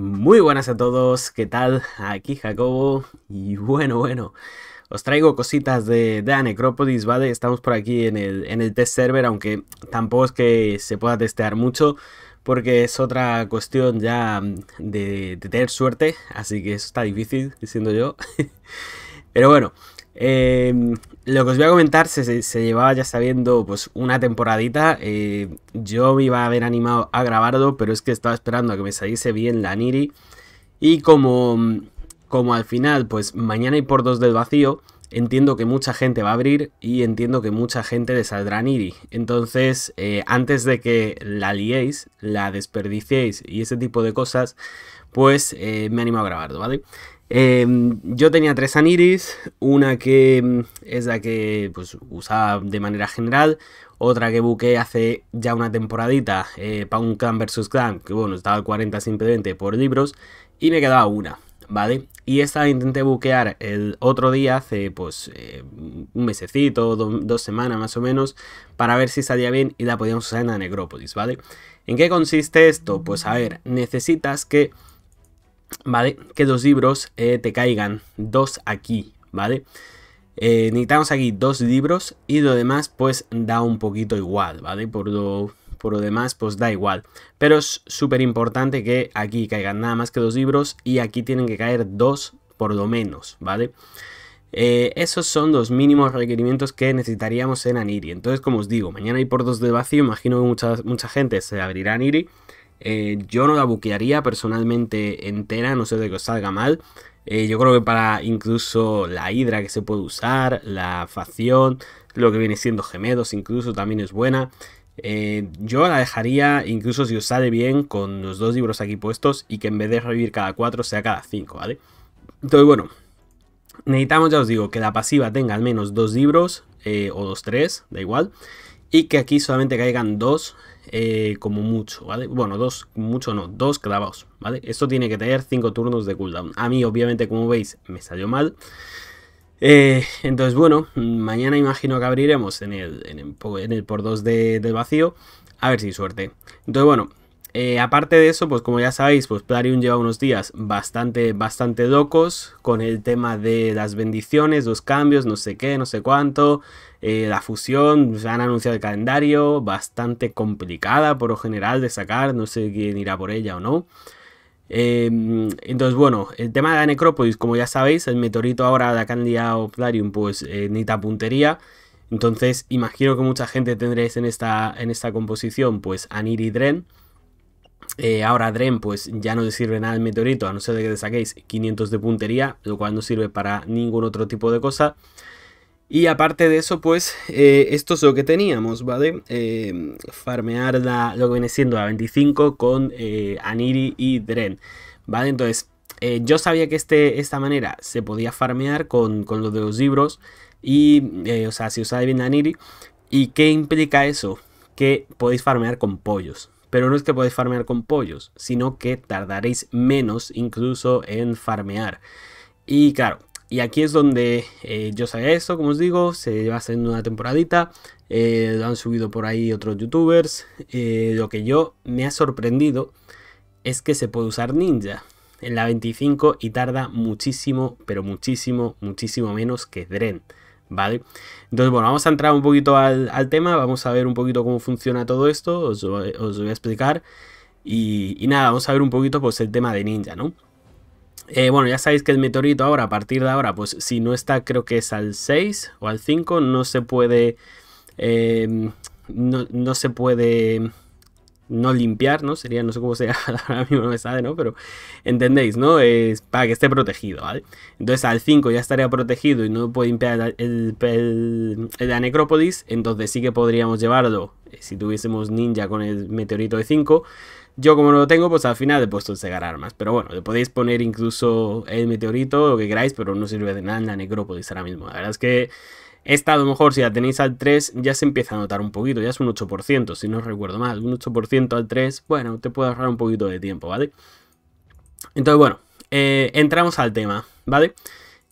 Muy buenas a todos, ¿qué tal? Aquí Jacobo y bueno, bueno, os traigo cositas de, de Necropolis, ¿vale? Estamos por aquí en el, en el test server, aunque tampoco es que se pueda testear mucho porque es otra cuestión ya de, de tener suerte, así que eso está difícil, diciendo yo. Pero bueno, Em, lo que os voy a comentar se, llevaba ya sabiendo pues una temporadita. Eh, yo me iba a haber animado a grabarlo, pero es que estaba esperando a que me saliese bien la Niri. Y como, como al final, pues mañana y por dos del vacío, entiendo que mucha gente va a abrir y entiendo que mucha gente le saldrá Niri. Entonces, eh, antes de que la liéis, la desperdiciéis y ese tipo de cosas, pues eh, me animo a grabarlo, ¿vale? Em, yo tenía tres Aniris, una que mm, es la que pues, usaba de manera general, otra que buqué hace ya una temporadita, eh, para un Clan versus Clan, que bueno, estaba al 40 simplemente por libros, y me quedaba una, ¿vale? Y esta intenté buquear el otro día, hace pues eh, un mesecito, dos semanas más o menos, para ver si salía bien y la podíamos usar en la Necrópolis, ¿vale? ¿En qué consiste esto? Pues a ver, necesitas que ¿vale? Que dos libros eh, te caigan dos aquí, ¿vale? Eh, necesitamos aquí dos libros y lo demás pues da un poquito igual, ¿vale? Por lo, por lo demás pues da igual. Pero es súper importante que aquí caigan nada más que dos libros y aquí tienen que caer dos por lo menos, ¿vale? Eh, esos son los mínimos requerimientos que necesitaríamos en Aniri. Entonces, como os digo, mañana hay por dos de vacío. Imagino que mucha, mucha gente se abrirá Aniri eh, yo no la buquearía personalmente entera, no sé de que os salga mal. Eh, yo creo que para incluso la hidra que se puede usar, la facción, lo que viene siendo gemedos incluso también es buena. Eh, yo la dejaría, incluso si os sale bien, con los dos libros aquí puestos y que en vez de revivir cada cuatro sea cada cinco, ¿vale? Entonces, bueno, necesitamos, ya os digo, que la pasiva tenga al menos dos libros o dos, tres, da igual. Y que aquí solamente caigan dos eh, como mucho, ¿vale? Bueno, dos, mucho no, dos clavados, ¿vale? Esto tiene que tener cinco turnos de cooldown. A mí, obviamente, como veis, me salió mal. Eh, entonces, bueno, mañana imagino que abriremos en el, en por 2 de, del vacío. A ver si suerte. Entonces, bueno, eh, aparte de eso, pues como ya sabéis, pues Plarium lleva unos días bastante, bastante locos con el tema de las bendiciones, los cambios, no sé qué, no sé cuánto, eh, la fusión, se han anunciado el calendario, bastante complicada por lo general de sacar, no sé quién irá por ella o no. Em, entonces, bueno, el tema de la necrópolis, como ya sabéis, el meteorito ahora de Candia o Plarium, pues eh, nita puntería. Entonces, imagino que mucha gente tendréis en esta, en esta composición, pues Anir y Dren. Eh, ahora Dren pues ya no le sirve nada el meteorito a no ser de que le saquéis 500 de puntería, lo cual no sirve para ningún otro tipo de cosa. Y aparte de eso pues eh, esto es lo que teníamos, ¿vale? Eh, farmear lo que viene siendo la 25 con Aniri y Dren, ¿vale? Entonces yo sabía que este, esta manera se podía farmear con, con lo de los libros y, o sea, si usáis bien Aniri. ¿Y qué implica eso? Que podéis farmear con pollos, pero no es que podáis farmear con pollos, sino que tardaréis menos incluso en farmear. Y claro, y aquí es donde eh, yo sabía eso, como os digo, se lleva haciendo una temporadita, lo eh, han subido por ahí otros youtubers. Eh, lo que yo me ha sorprendido es que se puede usar ninja en la 25 y tarda muchísimo, pero muchísimo, muchísimo menos que Dren. ¿vale? Entonces, bueno, vamos a entrar un poquito al, tema, vamos a ver un poquito cómo funciona todo esto, os, voy a explicar. Y, nada, vamos a ver un poquito pues el tema de Ninja, ¿no? Eh, bueno, ya sabéis que el meteorito ahora, a partir de ahora, pues si no está, creo que es al 6 o al 5, no se puede... Eh, no, no se puede no limpiar, ¿no? Sería, no sé cómo sea, ahora mismo no me sabe, ¿no? Pero entendéis, ¿no? Es para que esté protegido, ¿vale? Entonces al 5 ya estaría protegido y no puede limpiar el, la necrópolis, entonces sí que podríamos llevarlo, eh, si tuviésemos ninja con el meteorito de 5. Yo como no lo tengo, pues al final he puesto el cegar armas. Pero bueno, le podéis poner incluso el meteorito, lo que queráis, pero no sirve de nada en la necrópolis ahora mismo. La verdad es que esta a lo mejor si la tenéis al 3 ya se empieza a notar un poquito, ya es un 8%, si no recuerdo mal, un 8% al 3, bueno, te puede ahorrar un poquito de tiempo, ¿vale? Entonces, bueno, eh, entramos al tema, ¿vale?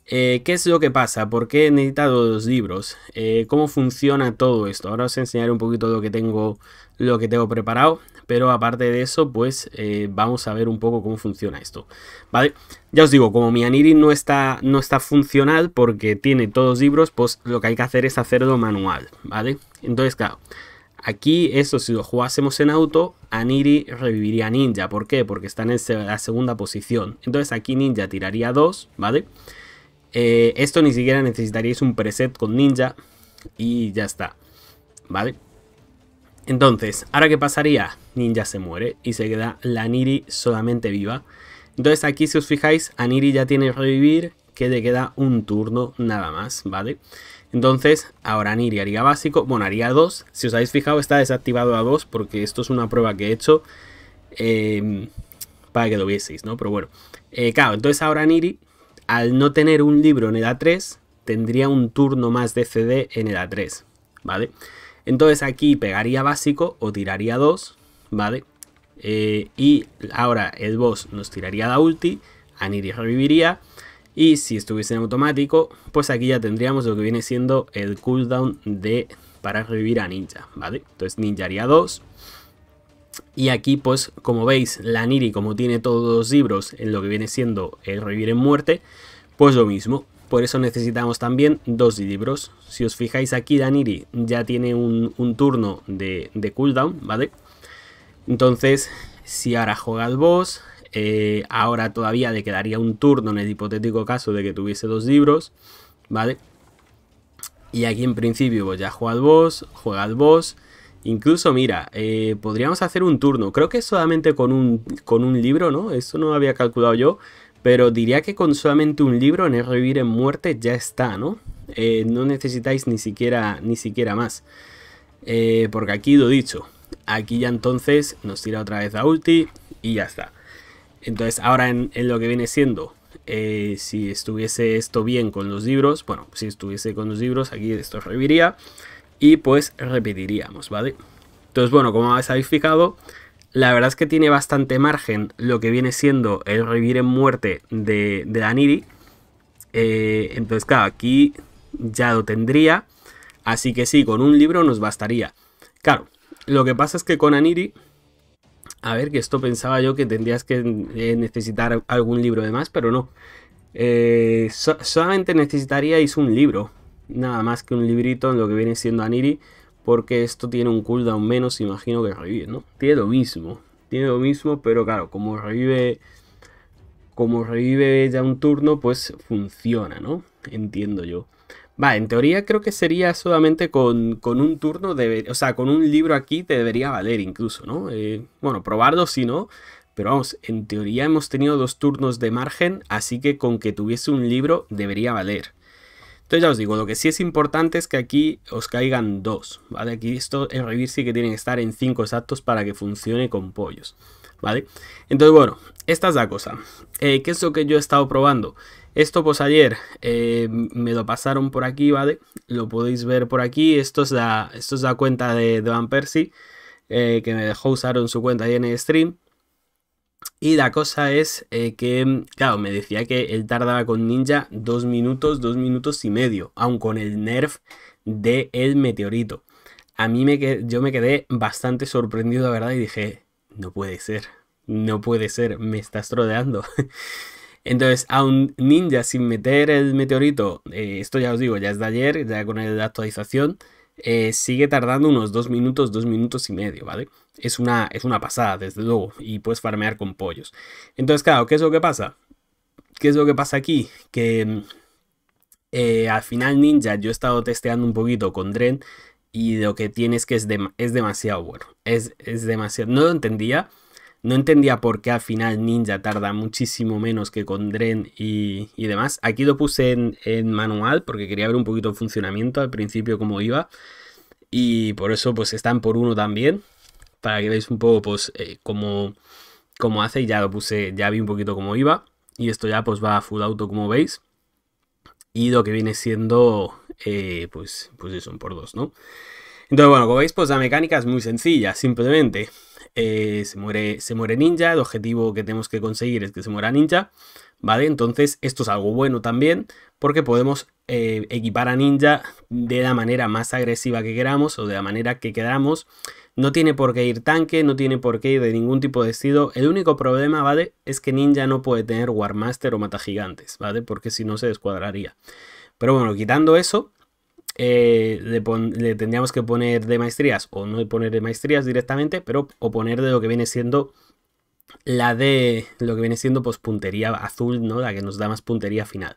Eh, ¿Qué es lo que pasa? ¿Por qué he necesitado los libros? Eh, ¿Cómo funciona todo esto? Ahora os enseñaré un poquito lo que tengo, lo que tengo preparado pero aparte de eso, pues eh, vamos a ver un poco cómo funciona esto. ¿Vale? Ya os digo, como mi Aniri no está, no está funcional porque tiene todos libros, pues lo que hay que hacer es hacerlo manual, ¿vale? Entonces, claro, aquí eso si lo jugásemos en auto, Aniri reviviría Ninja. ¿Por qué? Porque está en la segunda posición. Entonces aquí Ninja tiraría dos, ¿vale? Eh, esto ni siquiera necesitaríais un preset con Ninja y ya está, ¿vale? Entonces, ¿ahora qué pasaría? Ninja se muere y se queda la Niri solamente viva. Entonces aquí si os fijáis, a Niri ya tiene revivir, que le queda un turno nada más, ¿vale? Entonces, ahora Niri haría básico, bueno, haría 2. Si os habéis fijado, está desactivado a 2 porque esto es una prueba que he hecho em, para que lo vieseis, ¿no? Pero bueno, eh, claro, entonces ahora Niri, al no tener un libro en edad 3, tendría un turno más de CD en a 3, ¿vale? Entonces aquí pegaría básico o tiraría 2 ¿vale? Eh, y ahora el boss nos tiraría la ulti, Aniri reviviría, y si estuviese en automático, pues aquí ya tendríamos lo que viene siendo el cooldown de para revivir a Ninja, ¿vale? Entonces Ninja haría 2. Y aquí, pues, como veis, la Niri, como tiene todos los libros en lo que viene siendo el revivir en muerte, pues lo mismo. Por eso necesitamos también dos libros. Si os fijáis aquí, la Niri ya tiene un, turno de, de cooldown, ¿vale? Entonces, si ahora juegas vos, eh, ahora todavía le quedaría un turno en el hipotético caso de que tuviese dos libros, ¿vale? Y aquí en principio pues ya jugad vos, juegas vos. Incluso, mira, eh, podríamos hacer un turno. Creo que solamente con un, con un libro, ¿no? Eso no lo había calculado yo. Pero diría que con solamente un libro en Revivir en Muerte ya está, ¿no? Eh, no necesitáis ni siquiera, ni siquiera más. porque aquí lo he dicho, Aquí ya entonces nos tira otra vez a ulti y ya está. Entonces ahora en, lo que viene siendo, eh, si estuviese esto bien con los libros, bueno, si estuviese con los libros, aquí esto reviría y pues repetiríamos, ¿vale? Entonces, bueno, como habéis fijado, la verdad es que tiene bastante margen lo que viene siendo el revivir en muerte de, de la eh, entonces, claro, aquí ya lo tendría. Así que sí, con un libro nos bastaría. Claro, lo que pasa es que con Aniri, a ver, que esto pensaba yo que tendrías que eh, necesitar algún libro de más, pero no. Eh, solamente necesitaríais un libro, nada más que un librito en lo que viene siendo Aniri, porque esto tiene un cooldown menos, imagino que revive, ¿no? Tiene lo mismo, tiene lo mismo, pero claro, como revive como revive ya un turno, pues funciona, ¿no? Entiendo yo. Va, en teoría creo que sería solamente con, con un turno, de, o sea, con un libro aquí te debería valer incluso, ¿no? Eh, bueno, probarlo si no, pero vamos, en teoría hemos tenido dos turnos de margen, así que con que tuviese un libro debería valer. Entonces ya os digo, lo que sí es importante es que aquí os caigan dos, ¿vale? Aquí esto es Revir sí que tienen que estar en cinco exactos para que funcione con pollos, ¿vale? Entonces bueno, esta es la cosa. Eh, ¿Qué es lo que yo he estado probando? Esto pues ayer eh, me lo pasaron por aquí, ¿vale? Lo podéis ver por aquí. Esto es la, esto es la cuenta de, Van Persie eh, que me dejó usar en su cuenta ahí en el stream. Y la cosa es eh, que, claro, me decía que él tardaba con Ninja dos minutos, dos minutos y medio, aun con el nerf del el meteorito. A mí me yo me quedé bastante sorprendido, la verdad, y dije, no puede ser, no puede ser, me estás troleando. Entonces, a un ninja sin meter el meteorito, eh, esto ya os digo, ya es de ayer, ya con la actualización, eh, sigue tardando unos dos minutos, dos minutos y medio, ¿vale? Es una, es una pasada, desde luego, y puedes farmear con pollos. Entonces, claro, ¿qué es lo que pasa? ¿Qué es lo que pasa aquí? Que eh, al final Ninja yo he estado testeando un poquito con Dren y lo que tienes que es, es demasiado bueno. Es, es demasiado... No lo entendía, no entendía por qué al final Ninja tarda muchísimo menos que con Dren y, demás. Aquí lo puse en, manual porque quería ver un poquito el funcionamiento al principio cómo iba. Y por eso pues están por uno también. Para que veáis un poco pues eh, cómo, hace. Y ya lo puse, ya vi un poquito cómo iba. Y esto ya pues va a full auto como veis. Y lo que viene siendo eh, pues, pues son por dos, ¿no? Entonces bueno, como veis pues la mecánica es muy sencilla. Simplemente eh, se, muere, se muere Ninja, el objetivo que tenemos que conseguir es que se muera Ninja, ¿vale? Entonces esto es algo bueno también porque podemos eh, equipar a Ninja de la manera más agresiva que queramos o de la manera que queramos. No tiene por qué ir tanque, no tiene por qué ir de ningún tipo de estilo. El único problema, ¿vale? Es que Ninja no puede tener Warmaster o mata gigantes ¿vale? Porque si no se descuadraría. Pero bueno, quitando eso, eh, le, tendríamos que poner de maestrías o no poner de maestrías directamente, pero o poner de lo que viene siendo la de lo que viene siendo pues puntería azul, ¿no? La que nos da más puntería final.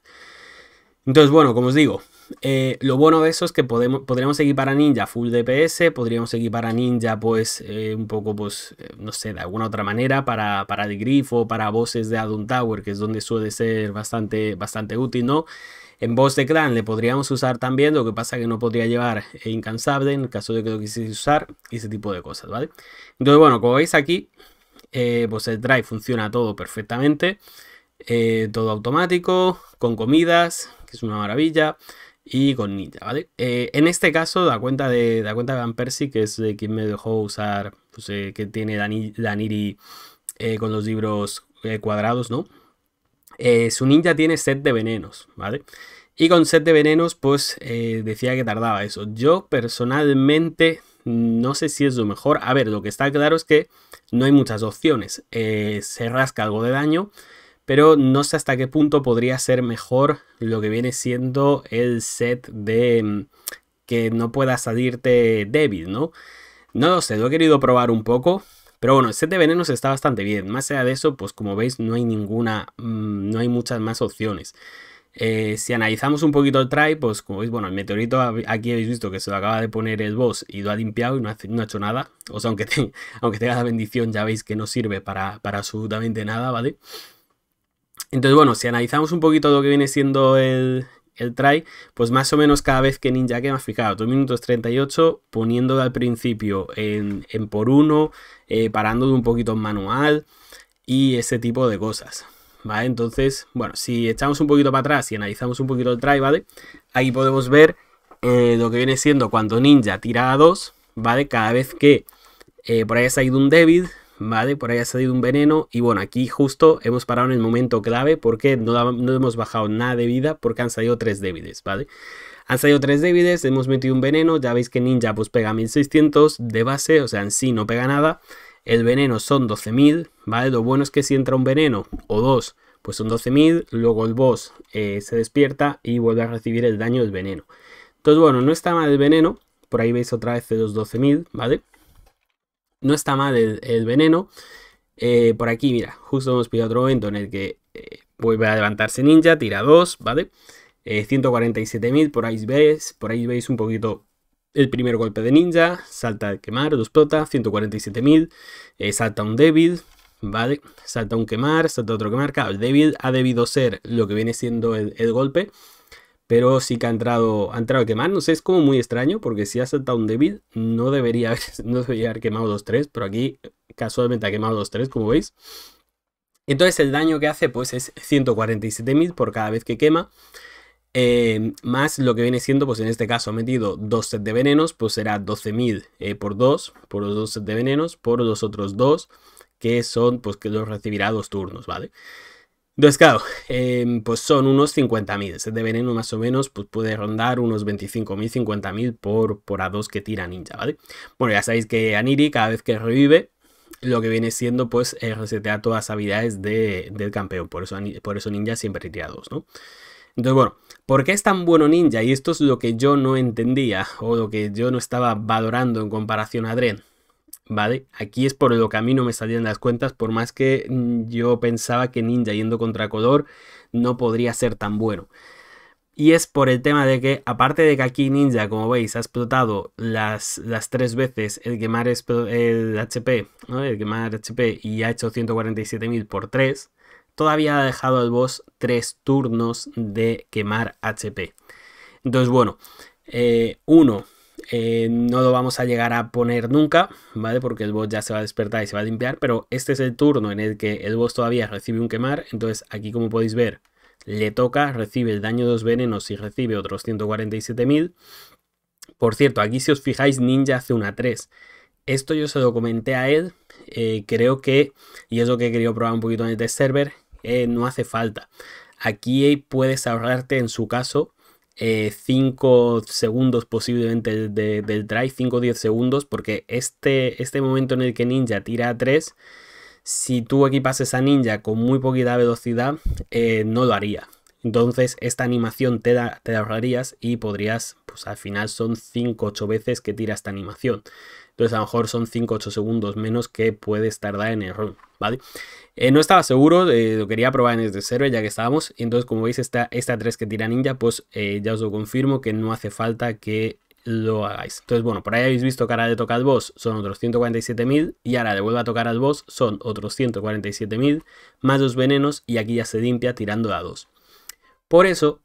Entonces, bueno, como os digo, eh, lo bueno de eso es que podemos, podríamos equipar a Ninja full DPS, podríamos equipar a Ninja pues eh, un poco pues, no sé, de alguna otra manera para, para de Griff para voces de Adun Tower, que es donde suele ser bastante, bastante útil, ¿no? En voz de clan le podríamos usar también, lo que pasa que no podría llevar eh, incansable en el caso de que lo quisiese usar y ese tipo de cosas, ¿vale? Entonces, bueno, como veis aquí, eh, pues el drive funciona todo perfectamente, eh, todo automático, con comidas, que es una maravilla, y con Ninja, ¿vale? en este caso, la cuenta de la cuenta de Van Percy, que es de quien me dejó usar, pues, que tiene Daniri con los libros cuadrados, ¿no? Eh, su ninja tiene set de venenos, ¿vale? Y con set de venenos, pues eh, decía que tardaba eso. Yo personalmente no sé si es lo mejor. A ver, lo que está claro es que no hay muchas opciones. Eh, se rasca algo de daño, pero no sé hasta qué punto podría ser mejor lo que viene siendo el set de mm, que no pueda salirte débil, ¿no? No lo sé, lo he querido probar un poco. Pero bueno, el set de venenos está bastante bien. Más allá de eso, pues como veis, no hay ninguna. Mm, no hay muchas más opciones. Eh, si analizamos un poquito el try, pues como veis, bueno, el meteorito aquí habéis visto que se lo acaba de poner el boss y lo ha limpiado y no ha, hecho nada. O sea, aunque, aunque tenga la bendición, ya veis que no sirve para, para absolutamente nada, ¿vale? Entonces, bueno, si analizamos un poquito lo que viene siendo el, el try pues más o menos cada vez que Ninja que ha fijado 2 minutos 38, poniendo al principio en, por uno, eh, parando de un poquito en manual y ese tipo de cosas. ¿Vale? Entonces, bueno, si echamos un poquito para atrás y analizamos un poquito el try, ¿vale? Ahí podemos ver eh, lo que viene siendo cuando Ninja tira a 2, ¿vale? Cada vez que eh, por ahí ha salido un David, ¿vale? Por ahí ha salido un veneno y bueno, aquí justo hemos parado en el momento clave porque no, no hemos bajado nada de vida porque han salido tres débiles, ¿vale? Han salido tres débiles, hemos metido un veneno, ya veis que Ninja pues pega 1600 de base, o sea, en sí no pega nada. El veneno son 12.000, ¿vale? Lo bueno es que si entra un veneno o dos, pues son 12.000, luego el boss eh, se despierta y vuelve a recibir el daño del veneno. Entonces, bueno, no está mal el veneno, por ahí veis otra vez de los 12.000, ¿vale? no está mal el, veneno. Eh, por aquí, mira, justo hemos pillado otro evento en el que eh, vuelve a levantarse Ninja, tira dos, ¿vale? 147.000, eh, por ahí veis, por ahí veis un poquito el primer golpe de Ninja, salta al quemar, lo explota, 147.000, salta un débil, ¿vale? Salta un quemar, salta otro quemar, claro, el débil ha debido ser lo que viene siendo el golpe, pero sí que ha entrado, entrado a quemar. No sé, es como muy extraño, porque si ha saltado un débil no debería, no debería haber quemado 2-3, pero aquí casualmente ha quemado 2-3, como veis. Entonces el daño que hace pues es 147.000 por cada vez que quema. Em, más lo que viene siendo, pues en este caso ha metido dos sets de venenos, pues será 12.000 eh, por 2, por los dos sets de venenos, por los otros dos, que son, pues que los recibirá dos turnos, ¿vale? vale entonces, claro, em, pues son unos 50.000. Ese de veneno más o menos pues puede rondar unos 25.000, 50.000 por, por a dos que tira ninja, ¿vale? Bueno, ya sabéis que Aniri cada vez que revive, lo que viene siendo pues eh, resetea todas las habilidades del campeón. Por eso, por eso ninja siempre tira dos, ¿no? Entonces, bueno, ¿por qué es tan bueno ninja? Y esto es lo que yo no entendía o lo que yo no estaba valorando en comparación a Dren. ¿vale? Aquí es por lo que a mí no me salían las cuentas, por más que mm, yo pensaba que Ninja yendo contra Color no podría ser tan bueno. Y es por el tema de que, aparte de que aquí Ninja, como veis, ha explotado las, tres veces el quemar el HP, El quemar y ha hecho 147.000 por 3, todavía ha dejado al boss tres turnos de quemar HP. Entonces, bueno, eh, uno... Eh, no lo vamos a llegar a poner nunca, ¿vale? Porque el boss ya se va a despertar y se va a limpiar, pero este es el turno en el que el boss todavía recibe un quemar, entonces aquí como podéis ver, le toca, recibe el daño de los venenos y recibe otros 147.000. Por cierto, aquí si os fijáis, Ninja hace una 3. Esto yo se lo comenté a él, eh, creo que, y es lo que he querido probar un poquito en el test server, eh, no hace falta. Aquí puedes ahorrarte en su caso 5 eh, segundos posiblemente del drive, 5 o 10 segundos, porque este, este momento en el que Ninja tira a 3, si tú equipas esa Ninja con muy poquita velocidad, eh, no lo haría. Entonces esta animación te, te ahorrarías y podrías, pues al final son 5 o 8 veces que tira esta animación. Entonces a lo mejor son 5-8 segundos menos que puedes tardar en el run, ¿vale? Eh, no estaba seguro, eh, lo quería probar en este server ya que estábamos. Y entonces como veis esta, esta 3 que tira Ninja, pues eh, ya os lo confirmo que no hace falta que lo hagáis. Entonces, bueno, por ahí habéis visto que ahora le toca al boss son otros 147.000 y ahora le vuelve a tocar al boss son otros 147.000 más los venenos y aquí ya se limpia tirando a Por eso,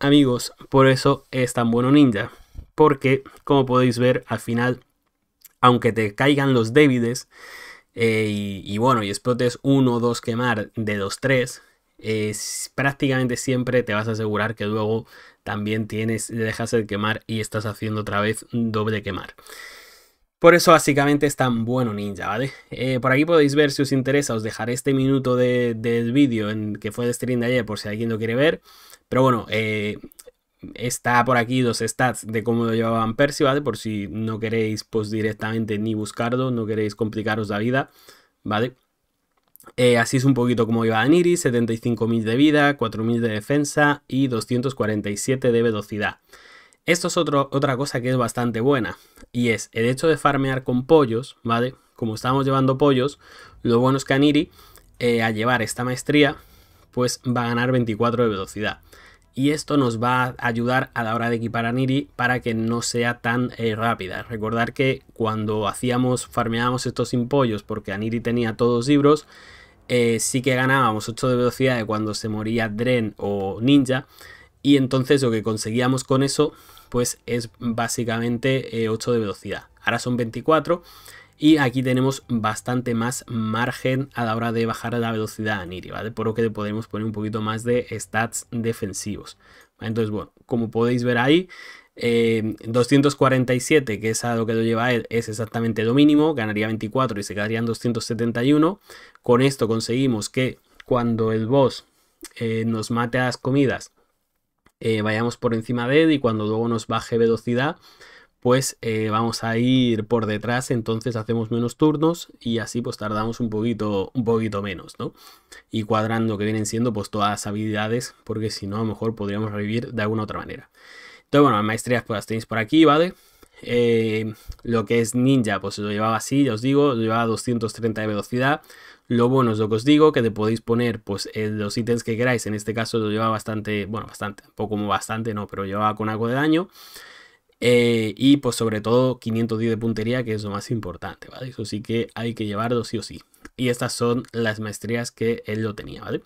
amigos, por eso es tan bueno ninja, porque como podéis ver al final aunque te caigan los débiles, eh, y, bueno, y explotes uno o dos quemar de 2, tres, prácticamente siempre te vas a asegurar que luego también tienes, dejas el quemar y estás haciendo otra vez doble quemar. Por eso básicamente es tan bueno ninja, ¿vale? Eh, por aquí podéis ver si os interesa, os dejaré este minuto de, del vídeo en que fue de stream de ayer por si alguien lo quiere ver. Pero bueno, eh, está por aquí dos stats de cómo lo llevaban Percy, ¿vale? Por si no queréis pues directamente ni buscarlo, no queréis complicaros la vida, ¿vale? Eh, así es un poquito como iba Aniri, 75.000 de vida, 4.000 de defensa y 247 de velocidad. Esto es otra cosa que es bastante buena y es el hecho de farmear con pollos, ¿vale? Como estamos llevando pollos, lo bueno es que Aniri eh, al a llevar esta maestría pues va a ganar 24 de velocidad y esto nos va a ayudar a la hora de equipar a Niri para que no sea tan eh, rápida. Recordar que cuando hacíamos, farmeábamos estos impollos porque Niri tenía todos libros, eh, sí que ganábamos 8 de velocidad de cuando se moría Dren o Ninja y entonces lo que conseguíamos con eso pues es básicamente 8 eh, de velocidad. Ahora son 24 y aquí tenemos bastante más margen a la hora de bajar la velocidad a Niri, ¿vale? Por lo que le podemos poner un poquito más de stats defensivos. Entonces, bueno, como podéis ver ahí, 247, eh, que es a lo que lo lleva él, es exactamente lo mínimo, ganaría 24 y se quedarían 271. Con esto conseguimos que cuando el boss eh, nos mate a las comidas, eh, vayamos por encima de él y cuando luego nos baje velocidad, pues eh, vamos a ir por detrás, entonces hacemos menos turnos y así pues tardamos un poquito, un poquito menos, ¿no? Y cuadrando que vienen siendo pues todas las habilidades, porque si no a lo mejor podríamos revivir de alguna otra manera. Entonces bueno, las maestrías pues las tenéis por aquí, ¿vale? Eh, lo que es ninja, pues lo llevaba así, ya os digo, lo llevaba 230 de velocidad. Lo bueno es lo que os digo, que te podéis poner pues eh, los ítems que queráis. En este caso lo llevaba bastante, bueno, bastante, poco como bastante, no, pero llevaba con algo de daño. Eh, y pues sobre todo 510 de puntería, que es lo más importante, ¿vale? Eso sí que hay que llevarlo sí o sí. Y estas son las maestrías que él lo tenía, ¿vale?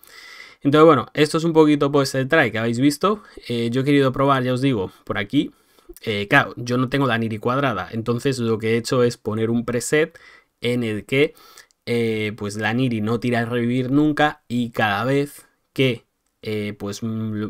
Entonces, bueno, esto es un poquito pues el try que habéis visto. Eh, yo he querido probar, ya os digo, por aquí. Eh, claro, yo no tengo la Niri cuadrada, entonces lo que he hecho es poner un preset en el que pues la Niri no tira a revivir nunca y cada vez que pues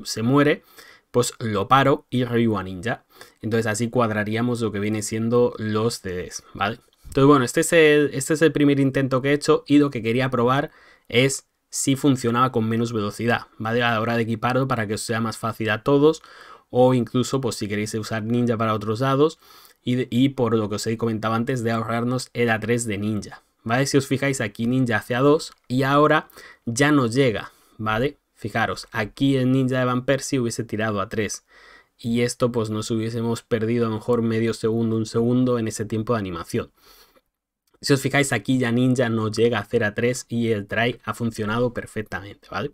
se muere, pues lo paro y revivo a Ninja. Entonces así cuadraríamos lo que viene siendo los CDs, ¿vale? Entonces bueno, este es el, este es el primer intento que he hecho y lo que quería probar es si funcionaba con menos velocidad, ¿vale? A la hora de equiparlo para que os sea más fácil a todos o incluso pues si queréis usar Ninja para otros dados y, por lo que os he comentado antes de ahorrarnos el A3 de Ninja, ¿vale? Si os fijáis aquí Ninja hacia 2 y ahora ya nos llega, ¿vale? Fijaros, aquí el Ninja de Van Persie hubiese tirado a 3 y esto pues nos hubiésemos perdido a lo mejor medio segundo, un segundo en ese tiempo de animación. Si os fijáis aquí ya Ninja no llega a 0 a 3 y el try ha funcionado perfectamente, ¿vale?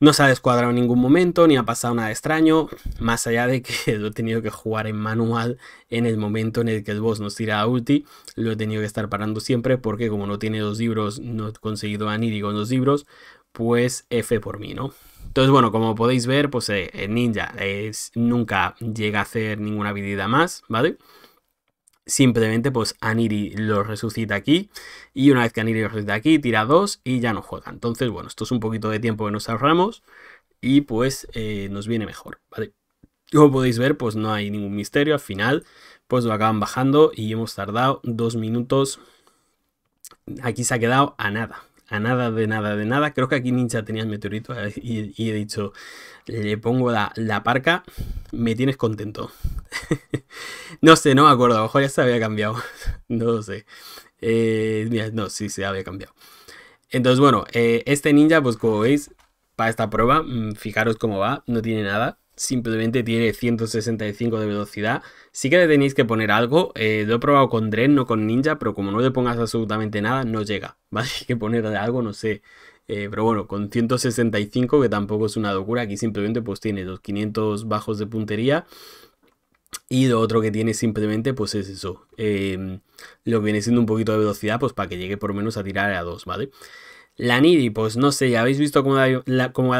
No se ha descuadrado en ningún momento, ni ha pasado nada extraño, más allá de que lo he tenido que jugar en manual en el momento en el que el boss nos tira a ulti, lo he tenido que estar parando siempre porque como no tiene dos libros, no he conseguido a digo con dos libros, pues F por mí, ¿no? Entonces, bueno, como podéis ver, pues eh, el ninja nunca llega a hacer ninguna vida más, ¿vale? Simplemente, pues Aniri lo resucita aquí. Y una vez que Aniri lo resucita aquí, tira dos y ya no juega. Entonces, bueno, esto es un poquito de tiempo que nos ahorramos. Y pues eh, nos viene mejor, ¿vale? Como podéis ver, pues no hay ningún misterio. Al final, pues lo acaban bajando y hemos tardado dos minutos. Aquí se ha quedado a nada, a nada de nada de nada. Creo que aquí Ninja tenía el meteorito eh, y, he dicho, le pongo la, la parca, me tienes contento. no sé, no me acuerdo, a ya se había cambiado. no lo sé. Eh, no, sí se había cambiado. Entonces, bueno, eh, este ninja, pues como veis, para esta prueba, mm, fijaros cómo va, no tiene nada simplemente tiene 165 de velocidad. Sí que le tenéis que poner algo. Eh, lo he probado con Dren, no con Ninja, pero como no le pongas absolutamente nada, no llega. ¿vale? Hay que ponerle algo, no sé. Eh, pero bueno, con 165, que tampoco es una locura. Aquí simplemente pues tiene los 500 bajos de puntería. Y lo otro que tiene simplemente pues es eso. Eh, lo que viene siendo un poquito de velocidad pues para que llegue por menos a tirar a dos, vale la Niri, pues no sé, ya habéis visto cómo la,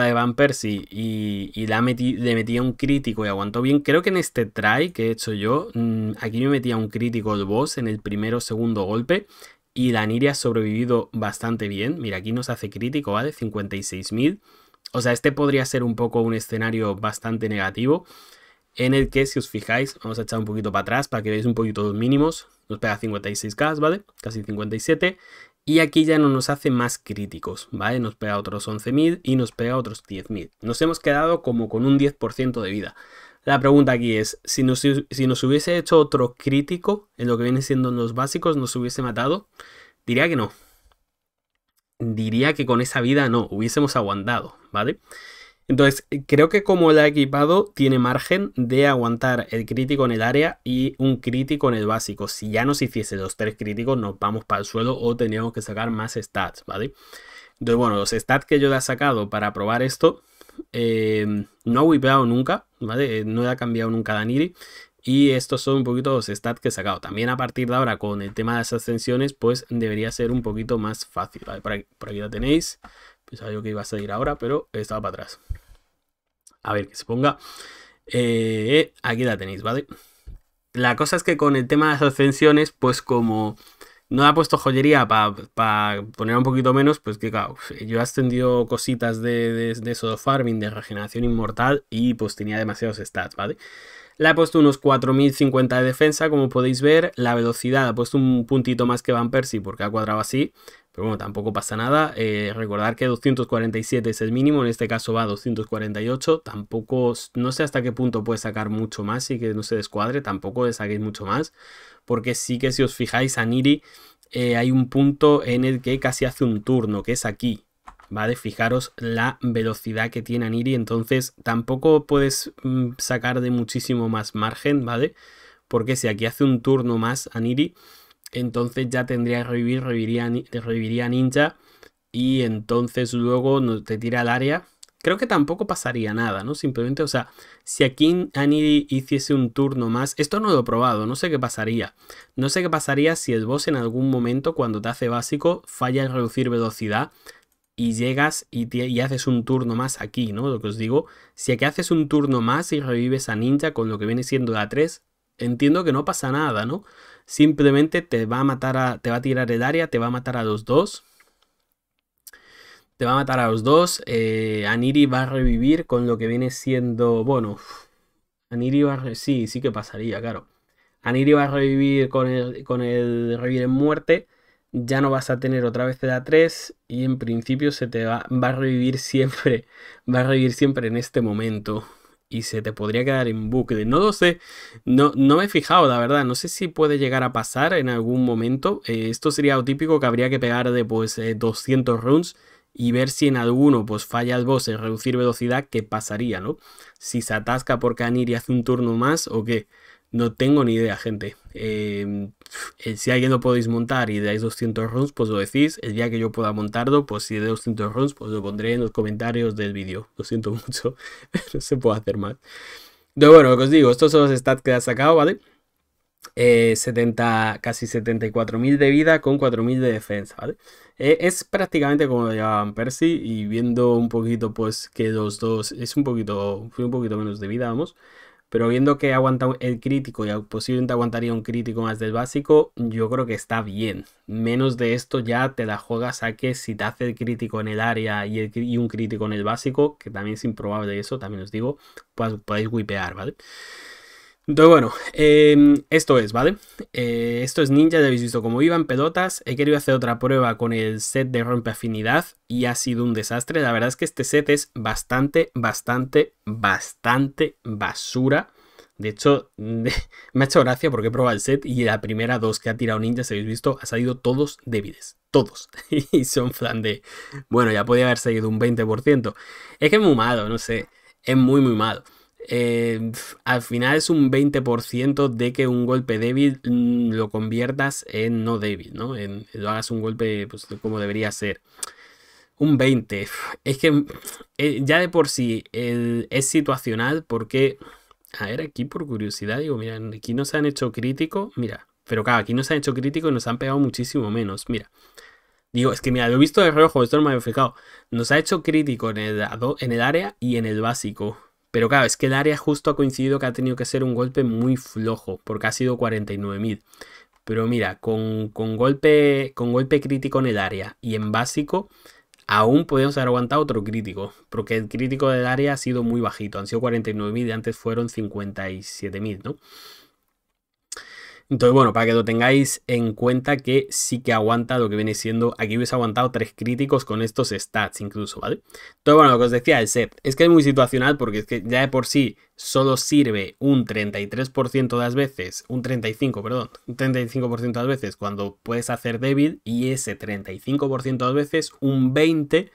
de Van Persie y, la le metía un crítico y aguantó bien. Creo que en este try que he hecho yo, mm, aquí me metía un crítico el boss en el primero o segundo golpe. Y la Niri ha sobrevivido bastante bien. Mira, aquí nos hace crítico, ¿vale? 56.000. O sea, este podría ser un poco un escenario bastante negativo. En el que, si os fijáis, vamos a echar un poquito para atrás para que veáis un poquito los mínimos. Nos pega 56k, ¿vale? Casi 57. Y aquí ya no nos hace más críticos, ¿vale? Nos pega otros 11.000 y nos pega otros 10.000. Nos hemos quedado como con un 10% de vida. La pregunta aquí es, si nos, si nos, hubiese hecho otro crítico en lo que viene siendo los básicos, nos hubiese matado, diría que no. Diría que con esa vida no, hubiésemos aguantado, ¿vale? Entonces, creo que como la ha equipado, tiene margen de aguantar el crítico en el área y un crítico en el básico. Si ya nos hiciese los tres críticos, nos vamos para el suelo o tendríamos que sacar más stats, ¿vale? Entonces, bueno, los stats que yo le he sacado para probar esto, eh, no ha wipeado nunca, ¿vale? Eh, no le ha cambiado nunca a Daniri. Y estos son un poquito los stats que he sacado. También a partir de ahora con el tema de las ascensiones, pues debería ser un poquito más fácil. ¿vale? Por, aquí, ya tenéis. Pensaba yo que iba a salir ahora, pero estaba para atrás a ver que se ponga. Eh, aquí la tenéis, ¿vale? La cosa es que con el tema de las ascensiones, pues como no ha puesto joyería para poner un poquito menos, pues que claro, yo he ascendido cositas de, de, de farming, de regeneración inmortal y pues tenía demasiados stats, ¿vale? Le ha puesto unos 4050 de defensa, como podéis ver. La velocidad ha puesto un puntito más que Van Persie porque ha cuadrado así. Pero bueno, tampoco pasa nada. recordad eh, recordar que 247 es el mínimo, en este caso va a 248. Tampoco, no sé hasta qué punto puede sacar mucho más y que no se descuadre, tampoco le saquéis mucho más. Porque sí que si os fijáis a Niri eh, hay un punto en el que casi hace un turno, que es aquí. ¿Vale? Fijaros la velocidad que tiene Niri entonces tampoco puedes mm, sacar de muchísimo más margen, ¿vale? Porque si aquí hace un turno más Niri entonces ya tendría que revivir, reviviría, te ninja y entonces luego te tira al área. Creo que tampoco pasaría nada, ¿no? Simplemente, o sea, si aquí Annie hiciese un turno más, esto no lo he probado, no sé qué pasaría. No sé qué pasaría si el boss en algún momento cuando te hace básico falla en reducir velocidad y llegas y, y, haces un turno más aquí, ¿no? Lo que os digo, si aquí haces un turno más y revives a Ninja con lo que viene siendo la 3, entiendo que no pasa nada, ¿no? Simplemente te va a matar a, te va a tirar el área, te va a matar a los dos. Te va a matar a los dos. Eh, Aniri va a revivir con lo que viene siendo, bueno, Aniri va a, sí, sí que pasaría, claro. Aniri va a revivir con el, con el revivir en muerte. Ya no vas a tener otra vez a 3 y en principio se te va, va a revivir siempre, va a revivir siempre en este momento y se te podría quedar en bucle. No lo sé, no, no me he fijado, la verdad. No sé si puede llegar a pasar en algún momento. Eh, esto sería lo típico que habría que pegar de pues 200 eh, runs y ver si en alguno pues falla el boss en reducir velocidad, qué pasaría, ¿no? Si se atasca por Canir y hace un turno más o qué. No tengo ni idea, gente. Em, eh, si alguien lo podéis montar y dais 200 runs, pues lo decís. El día que yo pueda montarlo, pues si de 200 runs, pues lo pondré en los comentarios del vídeo. Lo siento mucho, no se puede hacer más. Pero bueno, lo que os digo, estos son los stats que ha sacado, ¿vale? 70, eh, casi 74.000 de vida con 4.000 de defensa, ¿vale? Eh, es prácticamente como lo llevaban Percy y viendo un poquito pues que los dos es un poquito, fue un poquito menos de vida, vamos. Pero viendo que aguanta el crítico y posiblemente aguantaría un crítico más del básico, yo creo que está bien. Menos de esto ya te la juegas a que si te hace el crítico en el área y, un crítico en el básico, que también es improbable eso, también os digo, pues, podéis wipear, ¿vale? Entonces, bueno, em, esto es, ¿vale? Eh, esto es Ninja, ya habéis visto cómo iban pelotas. He querido hacer otra prueba con el set de rompe afinidad y ha sido un desastre. La verdad es que este set es bastante, bastante, bastante basura. De hecho, me ha hecho gracia porque he probado el set y la primera dos que ha tirado Ninja, si habéis visto, ha salido todos débiles. Todos. y son plan de. Bueno, ya podía haber salido un 20%. Es que es muy malo, no sé. Es muy, muy malo. Eh, al final es un 20% de que un golpe débil mm, lo conviertas en no débil, ¿no? lo hagas un golpe pues, como debería ser. Un 20. Es que eh, ya de por sí es situacional porque... A ver, aquí por curiosidad, digo, mira, aquí no se han hecho crítico, mira. Pero claro, aquí no se han hecho crítico y nos han pegado muchísimo menos, mira. Digo, es que mira, lo he visto de rojo, esto no me había fijado. Nos ha hecho crítico en el área y en el básico. Pero claro, es que el área justo ha coincidido que ha tenido que ser un golpe muy flojo, porque ha sido 49.000. Pero mira, con, con, golpe, con golpe crítico en el área y en básico, aún podemos haber aguantado otro crítico, porque el crítico del área ha sido muy bajito, han sido 49.000 y antes fueron 57.000, ¿no? Entonces, bueno, para que lo tengáis en cuenta que sí que aguanta lo que viene siendo. Aquí hubiese aguantado tres críticos con estos stats incluso, ¿vale? Entonces, bueno, lo que os decía el set es que es muy situacional porque es que ya de por sí solo sirve un 33% de las veces, un 35, perdón, un 35% de las veces cuando puedes hacer débil y ese 35% de las veces, un 20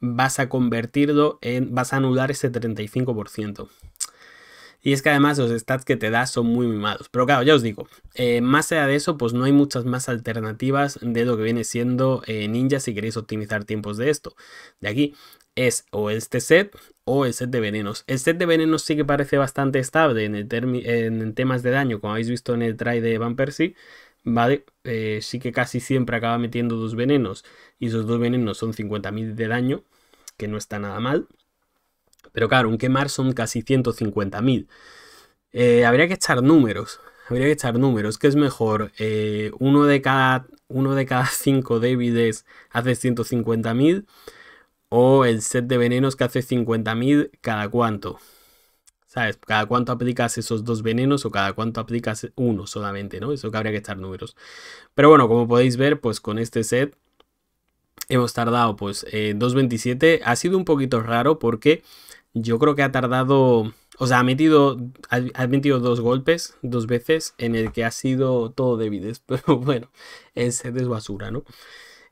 vas a convertirlo en, vas a anular ese 35%. Y es que además los stats que te da son muy, mimados. Pero claro, ya os digo, eh, más allá de eso, pues no hay muchas más alternativas de lo que viene siendo eh, Ninja si queréis optimizar tiempos de esto. De aquí es o este set o el set de venenos. El set de venenos sí que parece bastante estable en, el en temas de daño, como habéis visto en el try de Van Persie. ¿vale? Eh, sí que casi siempre acaba metiendo dos venenos y esos dos venenos son 50.000 de daño, que no está nada mal. Pero claro, un quemar son casi 150.000. Eh, habría que echar números. Habría que echar números. ¿Qué es mejor? Eh, uno, de cada, uno de cada cinco débiles hace 150.000 o el set de venenos que hace 50.000 cada cuánto. ¿Sabes? Cada cuánto aplicas esos dos venenos o cada cuánto aplicas uno solamente, ¿no? Eso que habría que echar números. Pero bueno, como podéis ver, pues con este set hemos tardado pues 2.27. Eh, ha sido un poquito raro porque yo creo que ha tardado, o sea, ha metido, ha, metido dos golpes, dos veces, en el que ha sido todo débiles, pero bueno, set es basura, ¿no?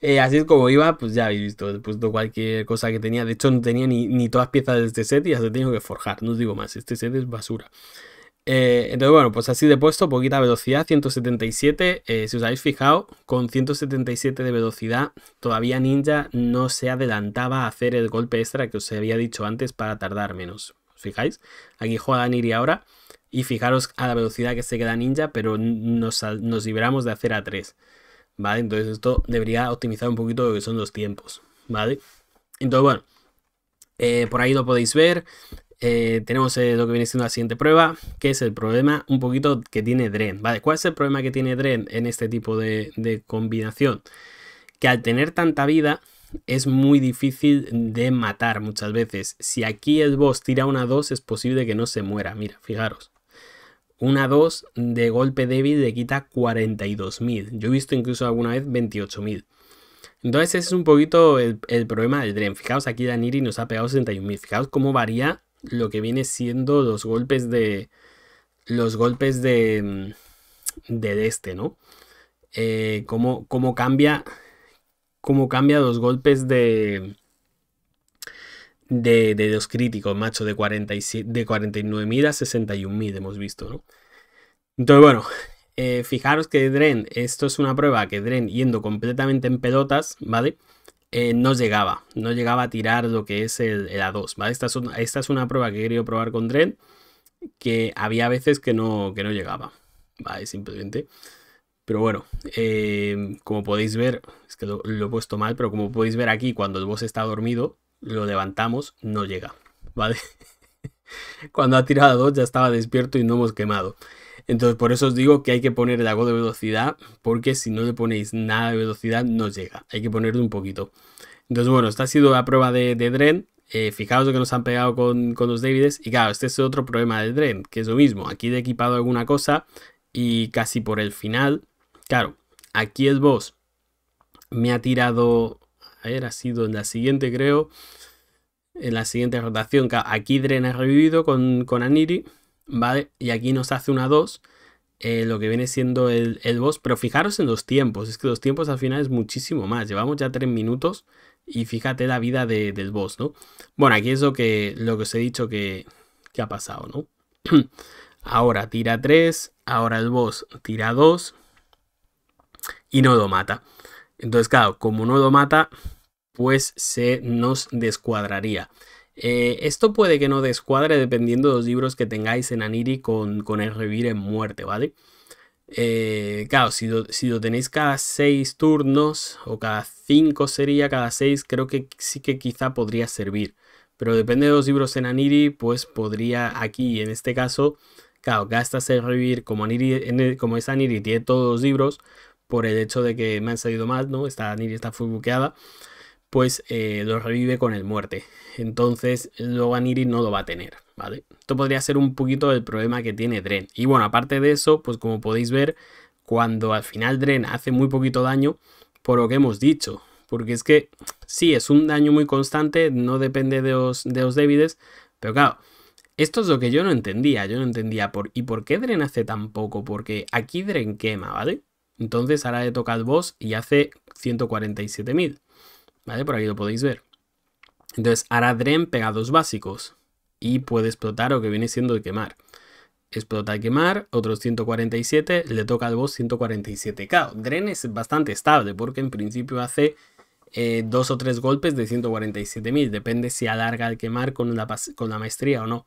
Eh, así es como iba, pues ya habéis visto, he puesto cualquier cosa que tenía. De hecho, no tenía ni, ni todas piezas de este set y ya se tenido que forjar, no os digo más, este set es basura. Eh, entonces, bueno, pues así de puesto, poquita velocidad, 177. Eh, si os habéis fijado, con 177 de velocidad, todavía Ninja no se adelantaba a hacer el golpe extra que os había dicho antes para tardar menos. ¿Os fijáis? Aquí juega Niri ahora. Y fijaros a la velocidad que se queda Ninja, pero nos, liberamos de hacer a 3. ¿Vale? Entonces esto debería optimizar un poquito lo que son los tiempos. ¿Vale? Entonces, bueno, eh, por ahí lo podéis ver. Eh, tenemos eh, lo que viene siendo la siguiente prueba, que es el problema un poquito que tiene Dren. ¿vale? ¿Cuál es el problema que tiene Dren en este tipo de, combinación? Que al tener tanta vida es muy difícil de matar muchas veces. Si aquí el boss tira una 2 es posible que no se muera. Mira, fijaros. Una 2 de golpe débil le quita 42.000. Yo he visto incluso alguna vez 28.000. Entonces ese es un poquito el, problema del Dren. Fijaos aquí Daniri nos ha pegado 61.000. Fijaos cómo varía lo que viene siendo los golpes de. Los golpes de. Mm, de este, ¿no? Eh, cómo, cambia. Cómo cambia los golpes de. De, de los críticos, macho, de, de 49.000 a 61.000 hemos visto, ¿no? Entonces, bueno, eh, fijaros que Dren, esto es una prueba que Dren yendo completamente en pelotas, ¿vale? Eh, no llegaba, no llegaba a tirar lo que es el, A2, ¿vale? Esta es, una, prueba que he querido probar con Dren, que había veces que no, que no llegaba, ¿vale? Simplemente. Pero bueno, eh, como podéis ver, es que lo, he puesto mal, pero como podéis ver aquí, cuando el boss está dormido, lo levantamos, no llega, ¿vale? cuando ha tirado a 2 ya estaba despierto y no hemos quemado. Entonces, por eso os digo que hay que poner el agua de velocidad, porque si no le ponéis nada de velocidad, no llega. Hay que ponerle un poquito. Entonces, bueno, esta ha sido la prueba de, Dren. Eh, fijaos lo que nos han pegado con, los débiles. Y claro, este es otro problema de Dren, que es lo mismo. Aquí le he equipado alguna cosa y casi por el final. Claro, aquí el boss me ha tirado. A ver, ha sido en la siguiente, creo. En la siguiente rotación. Aquí Dren ha revivido con, con Aniri. Y aquí nos hace una 2, eh, lo que viene siendo el, el boss. Pero fijaros en los tiempos, es que los tiempos al final es muchísimo más. Llevamos ya 3 minutos y fíjate la vida de, del boss, ¿no? Bueno, aquí es lo que, lo que os he dicho que, que ha pasado, ¿no? ahora tira 3, ahora el boss tira 2 y no lo mata. Entonces, claro, como no lo mata, pues se nos descuadraría. Eh, esto puede que no descuadre dependiendo de los libros que tengáis en Aniri con, el revivir en muerte, ¿vale? Eh, claro, si lo, tenéis cada 6 turnos o cada 5 sería, cada 6 creo que sí que quizá podría servir. Pero depende de los libros en Aniri, pues podría aquí, en este caso, claro, gastas el revivir como, Aniri, como es Aniri, tiene todos los libros por el hecho de que me han salido mal, ¿no? Esta Aniri está full buqueada pues eh, lo revive con el muerte. Entonces Iri no lo va a tener, ¿vale? Esto podría ser un poquito el problema que tiene Dren. Y bueno, aparte de eso, pues como podéis ver, cuando al final Dren hace muy poquito daño, por lo que hemos dicho. Porque es que sí, es un daño muy constante, no depende de los, de los débiles, pero claro, esto es lo que yo no entendía, yo no entendía por y por qué Dren hace tan poco, porque aquí Dren quema, ¿vale? Entonces ahora le toca al boss y hace 147.000. ¿Vale? Por ahí lo podéis ver. Entonces, hará Dren pegados básicos y puede explotar o que viene siendo el quemar. Explota el quemar, otros 147, le toca al boss 147k. Dren es bastante estable porque en principio hace eh, dos o tres golpes de 147.000. Depende si alarga el quemar con la, con la maestría o no.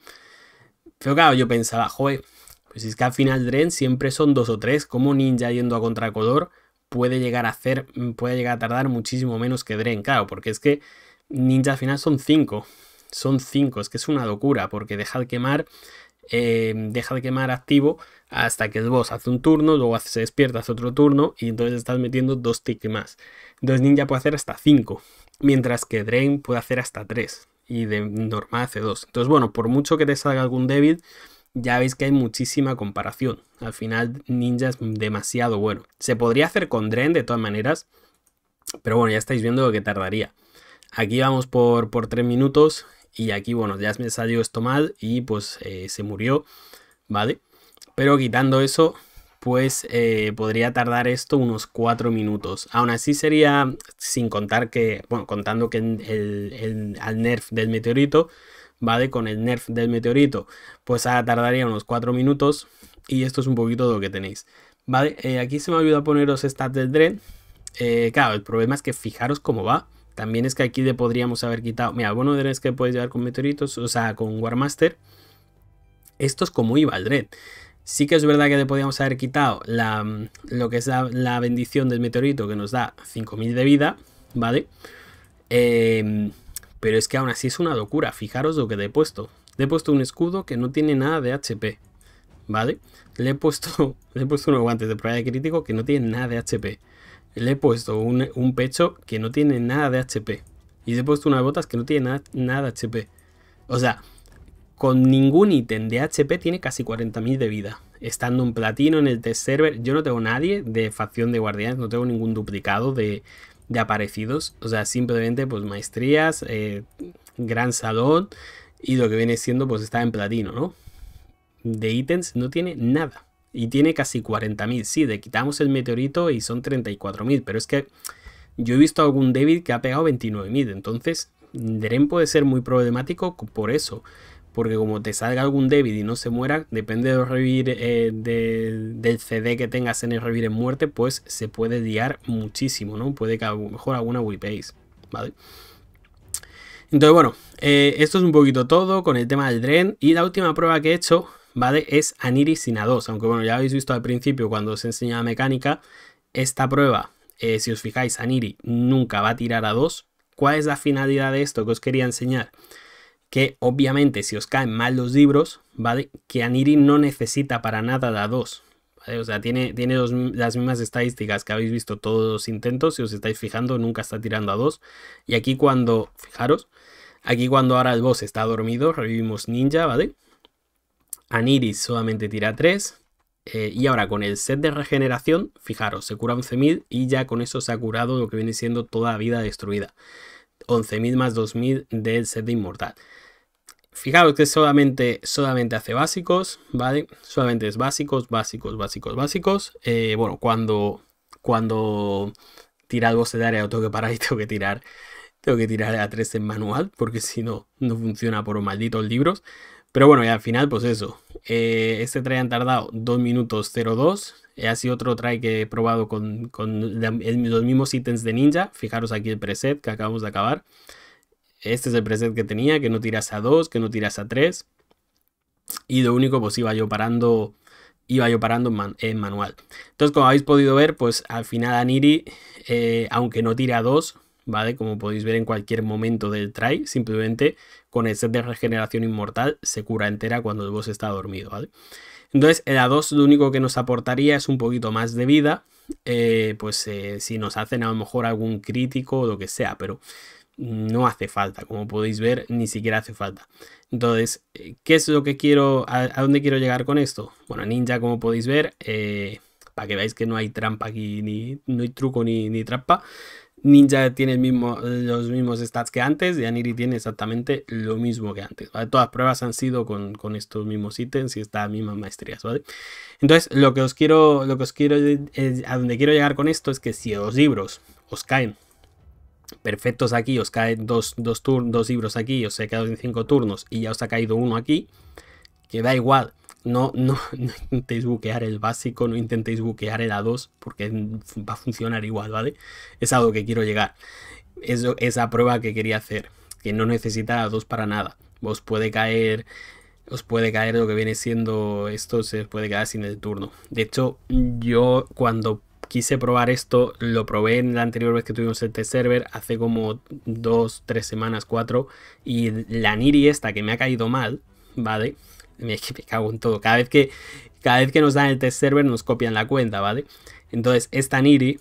Pero claro, yo pensaba, joder, pues es que al final Dren siempre son dos o tres, como ninja yendo a contracolor puede llegar a hacer, mm, puede llegar a tardar muchísimo menos que Drain, claro, porque es que Ninja al final son 5, son 5, es que es una locura, porque deja de quemar, eh, deja de quemar activo hasta que el boss hace un turno, luego se despierta, hace otro turno, y entonces estás metiendo dos ticks más. Entonces Ninja puede hacer hasta 5, mientras que Drain puede hacer hasta 3, y de normal hace 2. Entonces, bueno, por mucho que te salga algún débil, ya veis que hay muchísima comparación. Al final Ninja es demasiado bueno. Se podría hacer con Dren de todas maneras, pero bueno, ya estáis viendo lo que tardaría. Aquí vamos por, por 3 minutos y aquí, bueno, ya me salió esto mal y pues eh, se murió, ¿vale? Pero quitando eso, pues eh, podría tardar esto unos 4 minutos. Aún así sería, sin contar que, bueno, contando que al nerf del meteorito, ¿vale? Con el nerf del meteorito, pues ah tardaría unos 4 minutos y esto es un poquito de lo que tenéis, ¿vale? Eh, aquí se me ha a poneros stats del Dread. Eh, claro, el problema es que fijaros cómo va. También es que aquí le podríamos haber quitado... Mira, bueno, Dread es que puedes llevar con meteoritos, o sea, con Warmaster. Esto es como iba el Dread. Sí que es verdad que le podríamos haber quitado la, mm, lo que es la, la, bendición del meteorito que nos da 5000 de vida, ¿vale? Eh, pero es que aún así es una locura, fijaros lo que le he puesto. Le he puesto un escudo que no tiene nada de HP, ¿vale? Le he puesto, le he puesto unos guantes de prueba de crítico que no tienen nada de HP. Le he puesto un, pecho que no tiene nada de HP. Y le he puesto unas botas que no tienen nada, nada de HP. O sea, con ningún ítem de HP tiene casi 40.000 de vida. Estando en platino en el test server, yo no tengo nadie de facción de guardianes, no tengo ningún duplicado de, de aparecidos, o sea, simplemente pues maestrías, eh, gran salón y lo que viene siendo pues está en platino, ¿no? De ítems no tiene nada y tiene casi 40.000, sí, le quitamos el meteorito y son 34.000, pero es que yo he visto algún David que ha pegado 29.000, entonces Deren puede ser muy problemático por eso. Porque como te salga algún débil y no se muera, depende de eh, del CD que tengas en el revir en muerte, pues se puede liar muchísimo, ¿no? Puede que a lo mejor alguna whipéis, ¿vale? Entonces, bueno, eh, esto es un poquito todo con el tema del Dren. Y la última prueba que he hecho, ¿vale? Es Aniri sin A2. Aunque, bueno, ya habéis visto al principio cuando os enseñaba enseñado mecánica, esta prueba, eh, si os fijáis, Aniri nunca va a tirar a 2. ¿Cuál es la finalidad de esto que os quería enseñar? que obviamente si os caen mal los libros, ¿vale? Que Aniri no necesita para nada da 2. ¿vale? O sea, tiene, tiene las mismas estadísticas que habéis visto todos los intentos. Si os estáis fijando, nunca está tirando a 2. Y aquí cuando, fijaros, aquí cuando ahora el boss está dormido, revivimos ninja, ¿vale? Aniri solamente tira 3. Eh, y ahora con el set de regeneración, fijaros, se cura 11.000 y ya con eso se ha curado lo que viene siendo toda la vida destruida. 11.000 más 2.000 del set de inmortal. Fijaos que solamente, solamente hace básicos, ¿vale? Solamente es básicos, básicos, básicos, básicos. Eh, bueno, cuando, cuando tirar algo de área o tengo que parar y tengo que tirar tengo que tirar a 3 en manual porque si no, no funciona por malditos libros. Pero bueno, y al final, pues eso. Eh, este try han tardado 2 minutos 02. Eh, ha otro try que he probado con, los mismos ítems de ninja. Fijaros aquí el preset que acabamos de acabar este es el preset que tenía, que no tiras a 2, que no tiras a 3. Y lo único, pues iba yo parando iba yo parando en, manual. Entonces, como habéis podido ver, pues al final Aniri, eh, aunque no tira a 2, ¿vale? Como podéis ver en cualquier momento del try, simplemente con el set de regeneración inmortal se cura entera cuando el boss está dormido, ¿vale? Entonces, el A2 lo único que nos aportaría es un poquito más de vida, eh, pues eh, si nos hacen a lo mejor algún crítico o lo que sea, pero no hace falta, como podéis ver, ni siquiera hace falta. Entonces, eh, ¿qué es lo que quiero, a, dónde quiero llegar con esto? Bueno, Ninja, como podéis ver, eh, para que veáis que no hay trampa aquí, ni, no hay truco ni, trampa, Ninja tiene los mismos stats que antes y Aniri tiene exactamente lo mismo que antes. Todas pruebas han sido con, estos mismos ítems y estas mismas maestrías. ¿vale? Entonces, lo que os quiero, lo que os quiero, eh, a dónde quiero llegar con esto es que si los libros os caen perfectos aquí, os caen dos, dos, libros aquí, os he quedado en cinco turnos y ya os ha caído uno aquí, que da igual. No, no, intentéis buquear el básico, no intentéis buquear el A2, porque va a funcionar igual, ¿vale? Es algo que quiero llegar. esa prueba que quería hacer, que no necesita A2 para nada. Os puede caer os puede caer lo que viene siendo esto, se puede quedar sin el turno. De hecho, yo cuando quise probar esto, lo probé en la anterior vez que tuvimos el test server, hace como dos, tres semanas, cuatro, y la Niri esta que me ha caído mal, ¿vale? Me, cago en todo. Cada vez, que, cada vez que nos dan el test server nos copian la cuenta, ¿vale? Entonces, esta Niri,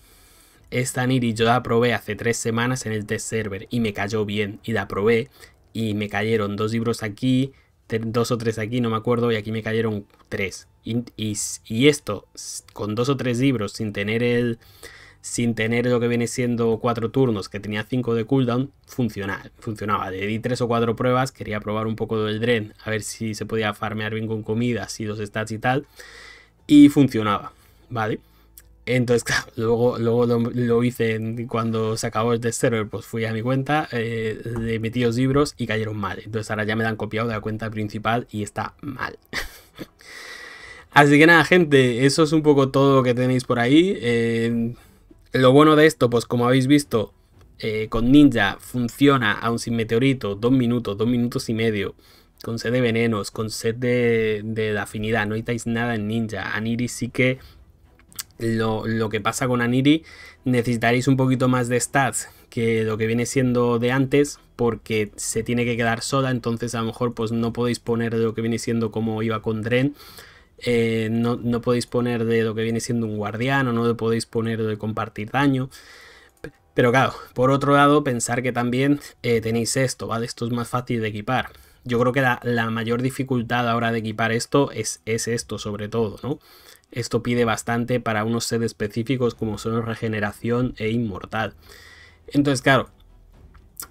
esta Niri yo la probé hace tres semanas en el test server y me cayó bien y la probé y me cayeron dos libros aquí, dos o tres aquí, no me acuerdo, y aquí me cayeron tres. Y, esto, con dos o tres libros, sin tener el. Sin tener lo que viene siendo cuatro turnos, que tenía cinco de cooldown, funcionaba. funcionaba. Le di tres o cuatro pruebas, quería probar un poco del Dren, a ver si se podía farmear bien con comidas y los stats y tal. Y funcionaba, ¿vale? Entonces, claro, luego, luego lo, hice cuando se acabó el test server, pues fui a mi cuenta, eh, le metí los libros y cayeron mal. Entonces ahora ya me dan copiado de la cuenta principal y está mal. Así que nada, gente, eso es un poco todo lo que tenéis por ahí. Eh, lo bueno de esto, pues como habéis visto, eh, con Ninja funciona aún sin meteorito, dos minutos, dos minutos y medio. Con sed de venenos, con set de, afinidad, no necesitáis nada en Ninja. Aniri sí que lo, lo, que pasa con Aniri, necesitaréis un poquito más de stats que lo que viene siendo de antes, porque se tiene que quedar sola, entonces a lo mejor pues no podéis poner lo que viene siendo como iba con Dren, eh, no, no, podéis poner de lo que viene siendo un guardián o no podéis poner de compartir daño. Pero claro, por otro lado, pensar que también eh, tenéis esto, ¿vale? Esto es más fácil de equipar. Yo creo que la, mayor dificultad ahora de equipar esto es, es esto, sobre todo, ¿no? Esto pide bastante para unos sets específicos como son regeneración e inmortal. Entonces, claro,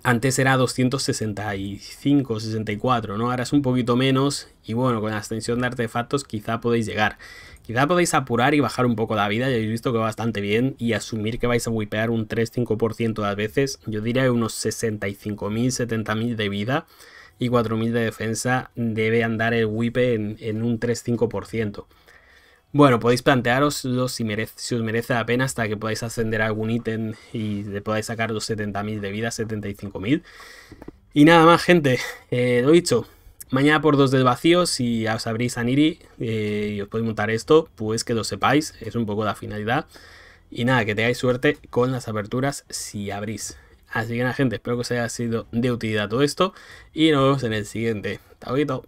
antes era 265, 64, ¿no? Ahora es un poquito menos y bueno, con la extensión de artefactos quizá podéis llegar. Quizá podéis apurar y bajar un poco la vida, ya habéis visto que va bastante bien y asumir que vais a wipear un 3-5% de las veces, yo diría unos 65.000, 70.000 de vida y 4.000 de defensa debe andar el wipe en, en un 3-5%. Bueno, podéis plantearoslo si, merece, os merece la pena hasta que podáis ascender a algún ítem y le podáis sacar los 70.000 de vida, 75.000. Y nada más, gente, Lo eh, lo dicho. Mañana por dos del vacío, si os abrís a Niri eh, y os podéis montar esto, pues que lo sepáis, es un poco la finalidad. Y nada, que tengáis suerte con las aperturas si abrís. Así que nada, gente, espero que os haya sido de utilidad todo esto y nos vemos en el siguiente. Hasta luego.